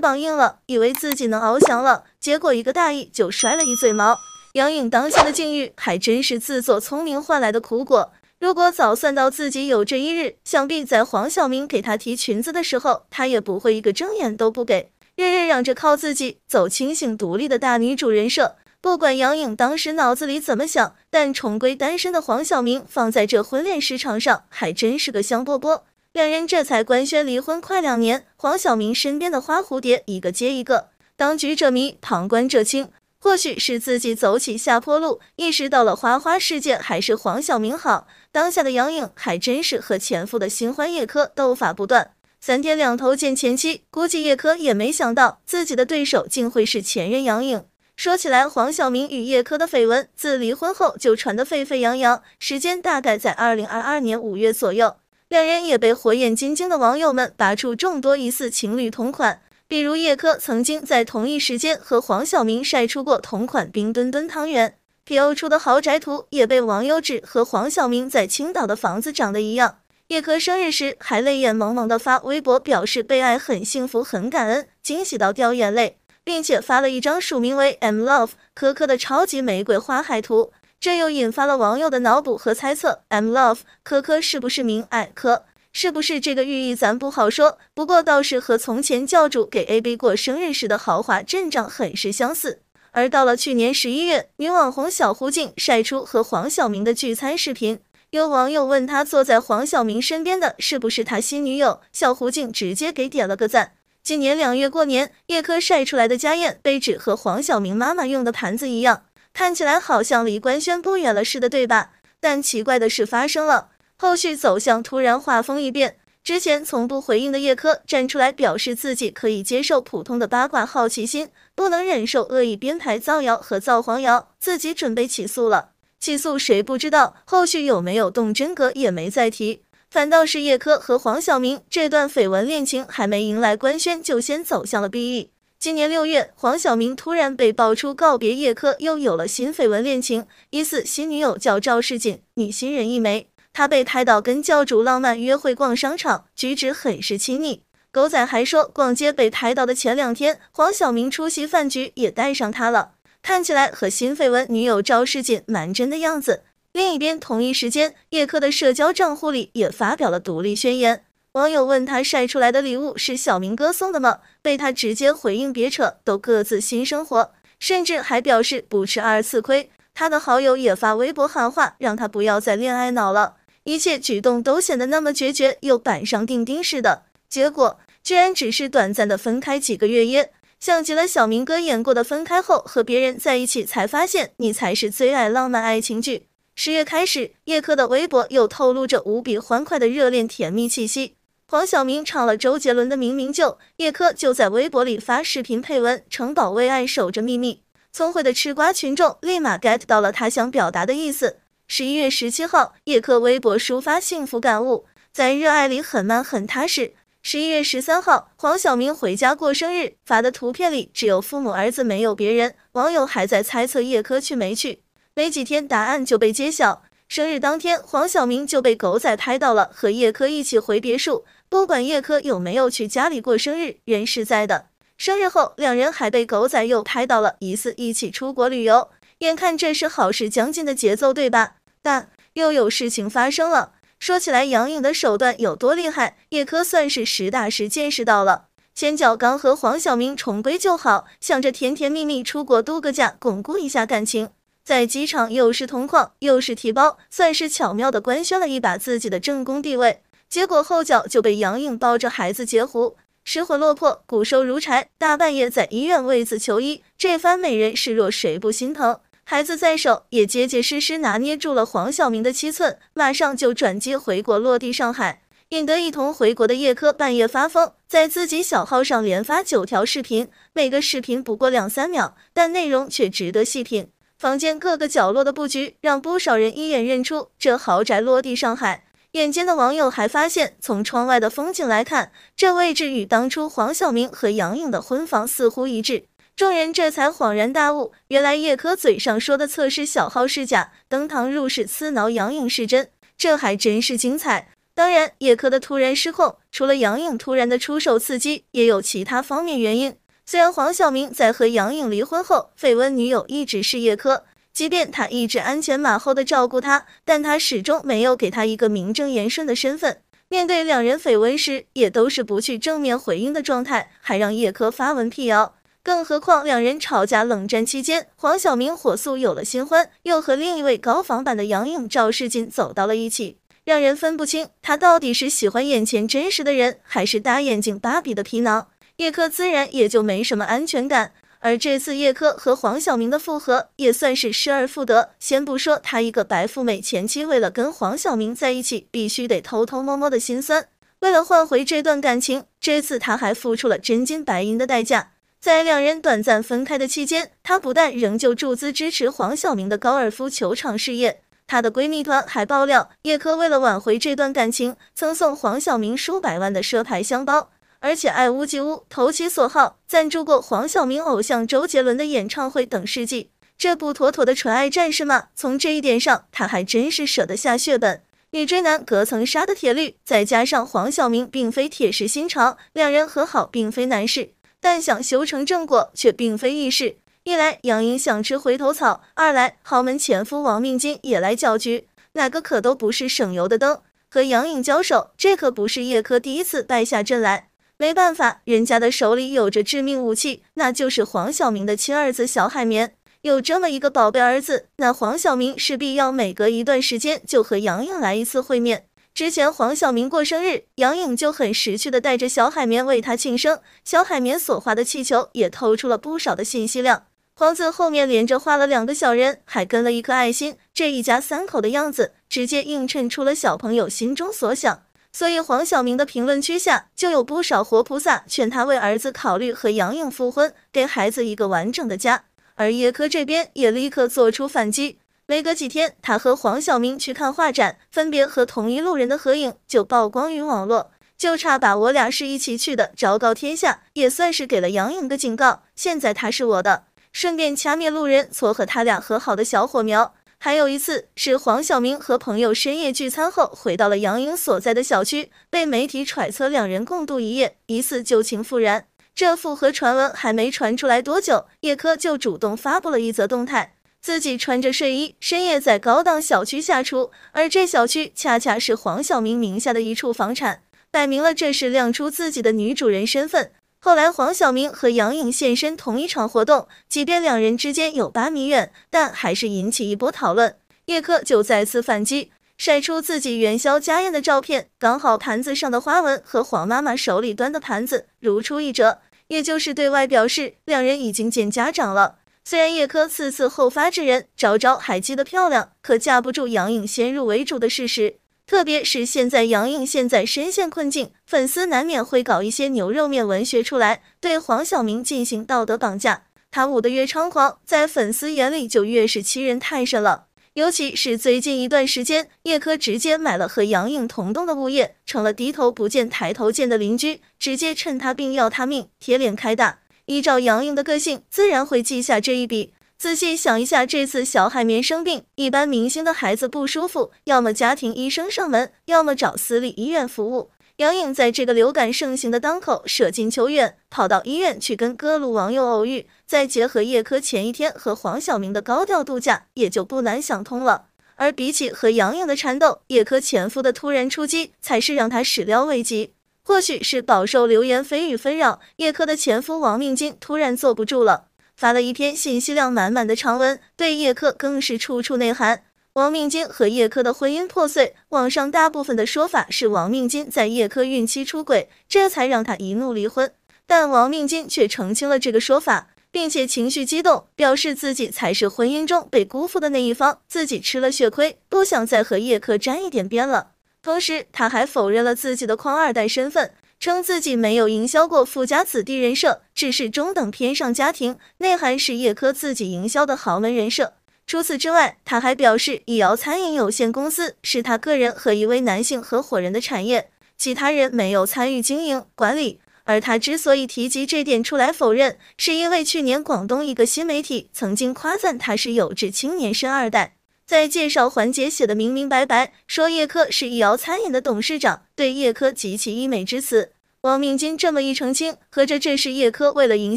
膀硬了，以为自己能翱翔了，结果一个大意就摔了一嘴毛。杨颖当下的境遇还真是自作聪明换来的苦果。如果早算到自己有这一日，想必在黄晓明给她提裙子的时候，她也不会一个睁眼都不给，任人嚷着靠自己走清醒独立的大女主人设。不管杨颖当时脑子里怎么想，但重归单身的黄晓明放在这婚恋市场上，还真是个香饽饽。两人这才官宣离婚，快两年，黄晓明身边的花蝴蝶一个接一个。当局者迷，旁观者清，或许是自己走起下坡路，意识到了花花世界，还是黄晓明好。当下的杨颖还真是和前夫的新欢叶珂斗法不断，三天两头见前妻。估计叶珂也没想到自己的对手竟会是前任杨颖。说起来，黄晓明与叶珂的绯闻自离婚后就传得沸沸扬扬，时间大概在二零二二年五月左右。两人也被火眼金睛的网友们扒出众多疑似情侣同款，比如叶柯曾经在同一时间和黄晓明晒出过同款冰墩墩汤圆，P O 出的豪宅图也被网友指和黄晓明在青岛的房子长得一样。叶柯生日时还泪眼朦胧的发微博表示被爱很幸福很感恩，惊喜到掉眼泪，并且发了一张署名为 I'm Love 可珂的超级玫瑰花海图。这又引发了网友的脑补和猜测，I'm love 科科是不是名爱科？是不是这个寓意咱不好说。不过倒是和从前教主给 AB 过生日时的豪华阵仗很是相似。而到了去年十一月，女网红小胡静晒出和黄晓明的聚餐视频，有网友问他坐在黄晓明身边的是不是他新女友，小胡静直接给点了个赞。今年两月过年，叶珂晒出来的家宴被指和黄晓明妈妈用的盘子一样。看起来好像离官宣不远了似的，对吧？但奇怪的事发生了，后续走向突然画风一变。之前从不回应的叶柯站出来，表示自己可以接受普通的八卦好奇心，不能忍受恶意编排、造谣和造黄谣，自己准备起诉了。起诉谁不知道？后续有没有动真格也没再提，反倒是叶柯和黄晓明这段绯闻恋情还没迎来官宣，就先走向了 B E。今年六月，黄晓明突然被爆出告别叶柯，又有了新绯闻恋情。疑似新女友叫赵世锦，女新人一枚。他被拍到跟教主浪漫约会逛商场，举止很是亲昵。狗仔还说，逛街被拍到的前两天，黄晓明出席饭局也带上她了，看起来和新绯闻女友赵世锦蛮真的样子。另一边，同一时间，叶柯的社交账户里也发表了独立宣言。网友问他晒出来的礼物是小明哥送的吗？被他直接回应别扯，都各自新生活，甚至还表示不吃二次亏。他的好友也发微博喊话，让他不要再恋爱脑了。一切举动都显得那么决绝，又板上钉钉似的。结果居然只是短暂的分开几个月耶，像极了小明哥演过的分开后和别人在一起才发现你才是最爱浪漫爱情剧。十月开始，叶柯的微博又透露着无比欢快的热恋甜蜜气息。黄晓明唱了周杰伦的《明明就》，叶柯就在微博里发视频配文：“城堡为爱守着秘密。”聪慧的吃瓜群众立马 get 到了他想表达的意思。十一月十七号，叶柯微博抒发幸福感悟，在热爱里很慢很踏实。十一月十三号，黄晓明回家过生日，发的图片里只有父母儿子，没有别人。网友还在猜测叶柯去没去，没几天答案就被揭晓。生日当天，黄晓明就被狗仔拍到了和叶柯一起回别墅。不管叶柯有没有去家里过生日，人是在的。生日后，两人还被狗仔又拍到了，疑似一起出国旅游。眼看这是好事将近的节奏，对吧？但又有事情发生了。说起来，杨颖的手段有多厉害，叶柯算是实打实见识到了。前脚刚和黄晓明重归就好，想着甜甜蜜蜜出国度个假，巩固一下感情。在机场又是同框，又是提包，算是巧妙的官宣了一把自己的正宫地位。结果后脚就被杨颖抱着孩子截胡，失魂落魄，骨瘦如柴，大半夜在医院为此求医。这番美人示弱，谁不心疼？孩子在手，也结结实实拿捏住了黄晓明的七寸，马上就转机回国，落地上海，引得一同回国的叶柯半夜发疯，在自己小号上连发九条视频，每个视频不过两三秒，但内容却值得细品。房间各个角落的布局，让不少人一眼认出这豪宅落地上海。眼尖的网友还发现，从窗外的风景来看，这位置与当初黄晓明和杨颖的婚房似乎一致。众人这才恍然大悟，原来叶柯嘴上说的测试小号是假，登堂入室刺挠杨颖是真，这还真是精彩。当然，叶柯的突然失控，除了杨颖突然的出手刺激，也有其他方面原因。虽然黄晓明在和杨颖离婚后，绯闻女友一直是叶柯。即便他一直鞍前马后的照顾他，但他始终没有给他一个名正言顺的身份。面对两人绯闻时，也都是不去正面回应的状态，还让叶柯发文辟谣。更何况两人吵架冷战期间，黄晓明火速有了新欢，又和另一位高仿版的杨颖、赵世锦走到了一起，让人分不清他到底是喜欢眼前真实的人，还是大眼睛芭比的皮囊。叶柯自然也就没什么安全感。而这次叶珂和黄晓明的复合也算是失而复得。先不说她一个白富美前妻，为了跟黄晓明在一起，必须得偷偷摸摸的心酸。为了换回这段感情，这次她还付出了真金白银的代价。在两人短暂分开的期间，她不但仍旧注资支持黄晓明的高尔夫球场事业，她的闺蜜团还爆料，叶珂为了挽回这段感情，曾送黄晓明数百万的奢牌箱包。而且爱屋及乌，投其所好，赞助过黄晓明偶像周杰伦的演唱会等事迹，这不妥妥的纯爱战士吗？从这一点上，他还真是舍得下血本。女追男隔层纱的铁律，再加上黄晓明并非铁石心肠，两人和好并非难事，但想修成正果却并非易事。一来杨颖想吃回头草，二来豪门前夫王命金也来搅局，哪个可都不是省油的灯。和杨颖交手，这可不是叶柯第一次败下阵来。没办法，人家的手里有着致命武器，那就是黄晓明的亲儿子小海绵。有这么一个宝贝儿子，那黄晓明势必要每隔一段时间就和杨颖来一次会面。之前黄晓明过生日，杨颖就很识趣的带着小海绵为他庆生。小海绵所画的气球也透出了不少的信息量，黄子后面连着画了两个小人，还跟了一颗爱心，这一家三口的样子直接映衬出了小朋友心中所想。所以黄晓明的评论区下就有不少活菩萨劝他为儿子考虑和杨颖复婚，给孩子一个完整的家。而叶柯这边也立刻做出反击。没隔几天，他和黄晓明去看画展，分别和同一路人的合影就曝光于网络，就差把我俩是一起去的昭告天下，也算是给了杨颖个警告。现在他是我的，顺便掐灭路人撮合他俩和好的小火苗。还有一次是黄晓明和朋友深夜聚餐后，回到了杨颖所在的小区，被媒体揣测两人共度一夜，疑似旧情复燃。这复合传闻还没传出来多久，叶柯就主动发布了一则动态，自己穿着睡衣，深夜在高档小区下厨，而这小区恰恰是黄晓明名下的一处房产，摆明了这是亮出自己的女主人身份。后来，黄晓明和杨颖现身同一场活动，即便两人之间有八米远，但还是引起一波讨论。叶柯就再次反击，晒出自己元宵家宴的照片，刚好盘子上的花纹和黄妈妈手里端的盘子如出一辙，也就是对外表示两人已经见家长了。虽然叶柯次次后发制人，招招还记得漂亮，可架不住杨颖先入为主的事实。特别是现在杨颖现在深陷困境，粉丝难免会搞一些牛肉面文学出来，对黄晓明进行道德绑架。他舞得越猖狂，在粉丝眼里就越是欺人太甚了。尤其是最近一段时间，叶柯直接买了和杨颖同栋的物业，成了低头不见抬头见的邻居，直接趁他病要他命，铁脸开大。依照杨颖的个性，自然会记下这一笔。仔细想一下，这次小海绵生病，一般明星的孩子不舒服，要么家庭医生上门，要么找私立医院服务。杨颖在这个流感盛行的当口，舍近求远，跑到医院去跟各路网友偶遇，再结合叶柯前一天和黄晓明的高调度假，也就不难想通了。而比起和杨颖的缠斗，叶柯前夫的突然出击才是让她始料未及。或许是饱受流言蜚语纷扰，叶柯的前夫王命金突然坐不住了。发了一篇信息量满满的长文，对叶柯更是处处内涵。王命金和叶柯的婚姻破碎，网上大部分的说法是王命金在叶柯孕期出轨，这才让他一怒离婚。但王命金却澄清了这个说法，并且情绪激动，表示自己才是婚姻中被辜负的那一方，自己吃了血亏，不想再和叶柯沾一点边了。同时，他还否认了自己的“矿二代”身份。称自己没有营销过富家子弟人设，只是中等偏上家庭。内涵是叶珂自己营销的豪门人设。除此之外，他还表示，易遥餐饮有限公司是他个人和一位男性合伙人的产业，其他人没有参与经营管理。而他之所以提及这点出来否认，是因为去年广东一个新媒体曾经夸赞他是有志青年生二代。在介绍环节写的明明白白，说叶柯是易遥餐饮的董事长，对叶柯极其溢美之词。王明金这么一澄清，合着这是叶柯为了营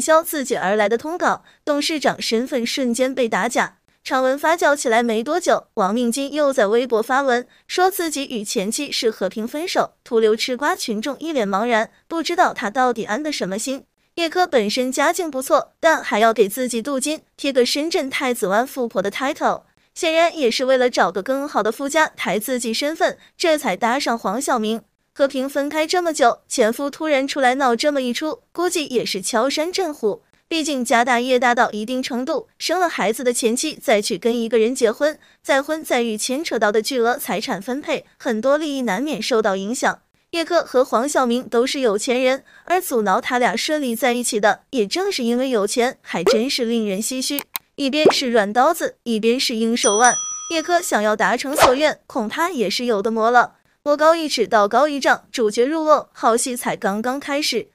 销自己而来的通稿，董事长身份瞬间被打假。长文发酵起来没多久，王明金又在微博发文，说自己与前妻是和平分手，徒留吃瓜群众一脸茫然，不知道他到底安的什么心。叶柯本身家境不错，但还要给自己镀金，贴个深圳太子湾富婆的 title。显然也是为了找个更好的夫家抬自己身份，这才搭上黄晓明。和平分开这么久，前夫突然出来闹这么一出，估计也是敲山震虎。毕竟家大业大到一定程度，生了孩子的前妻再去跟一个人结婚，再婚再育，牵扯到的巨额财产分配，很多利益难免受到影响。叶哥和黄晓明都是有钱人，而阻挠他俩顺利在一起的，也正是因为有钱，还真是令人唏嘘。一边是软刀子，一边是硬手腕，叶珂想要达成所愿，恐怕也是有的磨了。魔高一尺，道高一丈，主角入瓮，好戏才刚刚开始。